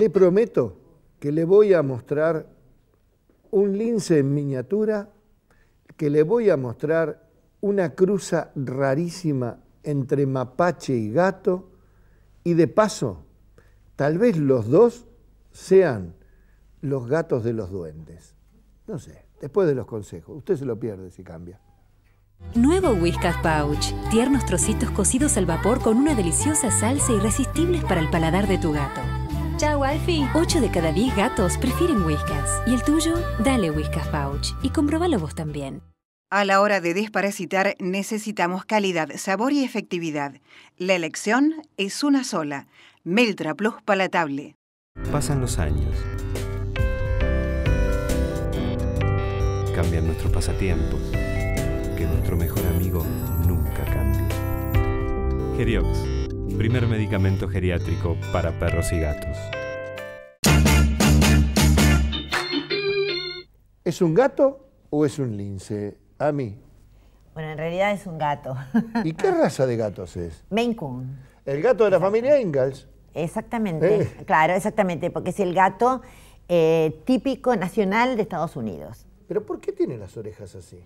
le prometo que le voy a mostrar un lince en miniatura, que le voy a mostrar una cruza rarísima entre mapache y gato, y de paso, tal vez los dos sean los gatos de los duendes. No sé, después de los consejos. Usted se lo pierde si cambia. Nuevo Whiskas Pouch. Tiernos trocitos cocidos al vapor con una deliciosa salsa irresistibles para el paladar de tu gato. Chao, Alfie. 8 de cada 10 gatos prefieren Whiskas. ¿Y el tuyo? Dale Whiskas Pouch y comprobalo vos también. A la hora de desparasitar necesitamos calidad, sabor y efectividad. La elección es una sola. Meltra Plus Palatable. Pasan los años. Cambian nuestros pasatiempos. Que nuestro mejor amigo nunca cambie. Geriox Primer medicamento geriátrico para perros y gatos. ¿Es un gato o es un lince? A mí. Bueno, en realidad es un gato. ¿Y qué raza de gatos es? Maine Coon. El gato de la familia Ingalls. Exactamente, eh. claro, exactamente, porque es el gato eh, típico nacional de Estados Unidos. ¿Pero por qué tiene las orejas así?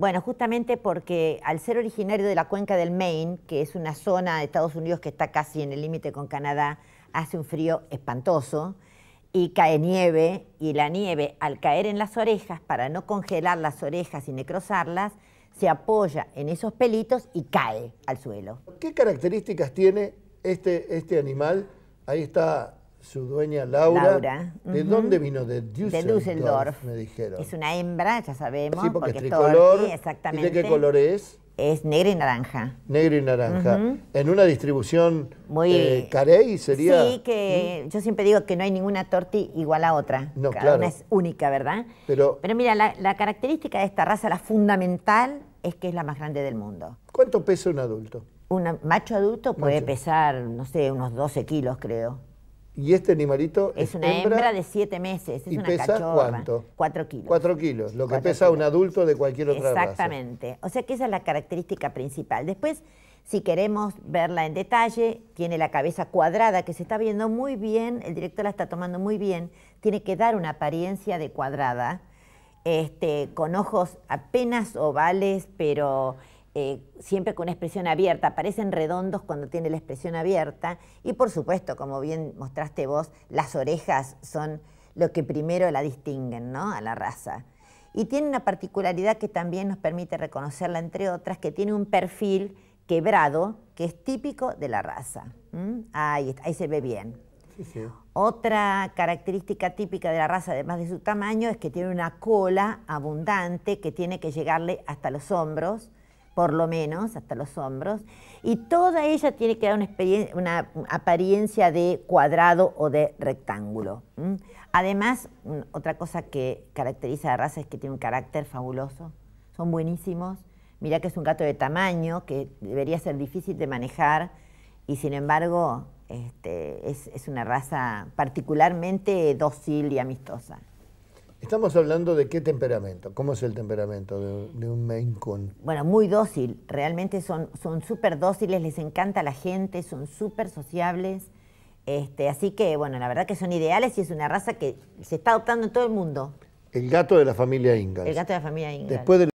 Bueno, justamente porque al ser originario de la cuenca del Maine, que es una zona de Estados Unidos que está casi en el límite con Canadá, hace un frío espantoso y cae nieve y la nieve al caer en las orejas, para no congelar las orejas y necrosarlas, se apoya en esos pelitos y cae al suelo. ¿Qué características tiene este, este animal? Ahí está su dueña Laura. ¿De dónde vino? De Düsseldorf, me dijeron. Es una hembra, ya sabemos. porque, es exactamente. ¿Y de qué color es? Es negro y naranja. Negro y naranja. En una distribución muy eh, carey sería. Sí, que yo siempre digo que no hay ninguna torti igual a otra. No, Cada Una es única, ¿verdad? Pero, Pero mira, la, característica de esta raza, la fundamental, es que es la más grande del mundo. ¿Cuánto pesa un adulto? Un macho adulto puede pesar, no sé, unos 12 kilos, creo. Y este animalito es, una hembra, de siete meses, es y pesa ¿Cuánto? Cuatro kilos. Cuatro kilos, lo que pesa un adulto de cualquier otra raza. Exactamente. O sea que esa es la característica principal. Después, si queremos verla en detalle, tiene la cabeza cuadrada, que se está viendo muy bien, el director la está tomando muy bien, tiene que dar una apariencia de cuadrada, este, con ojos apenas ovales, pero eh, siempre con una expresión abierta, parecen redondos cuando tiene la expresión abierta y por supuesto, como bien mostraste vos, las orejas son lo que primero la distinguen a la raza. Y tiene una particularidad que también nos permite reconocerla, entre otras, que tiene un perfil quebrado que es típico de la raza. ¿Mm? Ahí, se ve bien. Otra característica típica de la raza, además de su tamaño, es que tiene una cola abundante que tiene que llegarle hasta los hombros por lo menos, hasta los hombros, y toda ella tiene que dar una, apariencia de cuadrado o de rectángulo. Además, otra cosa que caracteriza a la raza es que tiene un carácter fabuloso, son buenísimos, mira que es un gato de tamaño, que debería ser difícil de manejar, y sin embargo este, es una raza particularmente dócil y amistosa. Estamos hablando de qué temperamento, cómo es el temperamento de, un Maine Coon. Bueno, muy dócil, realmente son súper dóciles, les encanta la gente, son súper sociables. Este, así que, bueno, la verdad que son ideales y es una raza que se está adoptando en todo el mundo. El gato de la familia Ingalls. El gato de la familia Ingalls.